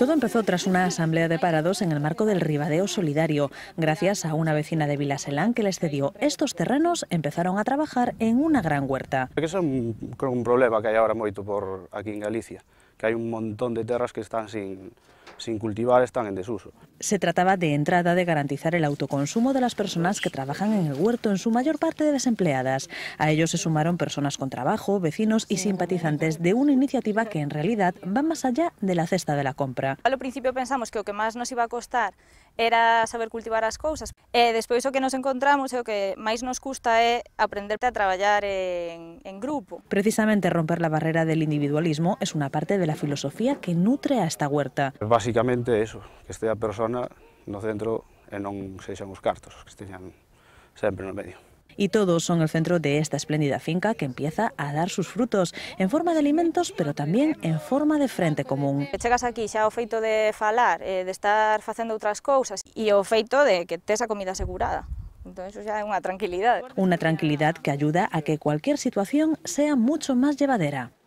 Todo empezó tras una asamblea de parados en el marco del Ribadeo Solidario, gracias a una vecina de Vilaselán que les cedió estos terrenos, empezaron a trabajar en una gran huerta. es un, problema que hay ahora por aquí en Galicia que hay un montón de tierras que están sin, sin cultivar, están en desuso. Se trataba de entrada de garantizar el autoconsumo de las personas que trabajan en el huerto, en su mayor parte de desempleadas. A ellos se sumaron personas con trabajo, vecinos y simpatizantes de una iniciativa que en realidad va más allá de la cesta de la compra. Al principio pensamos que lo que más nos iba a costar era saber cultivar as cousas. E despois o que nos encontramos e o que máis nos custa é aprender a traballar en, en grupo. Precisamente romper la barrera del individualismo es una parte de la filosofía que nutre a esta huerta. Básicamente eso, que estea a persona no centro e non sexan os cartos, que esteñan sempre no medio y todos son el centro de esta espléndida finca que empieza a dar sus frutos en forma de alimentos, pero también en forma de frente común. Chegas aquí xa o feito de falar, eh, de estar facendo outras cousas e o feito de que tes a comida asegurada. Entonces, iso xa é unha tranquilidade. Unha tranquilidade que ayuda a que cualquier situación sea mucho máis llevadera.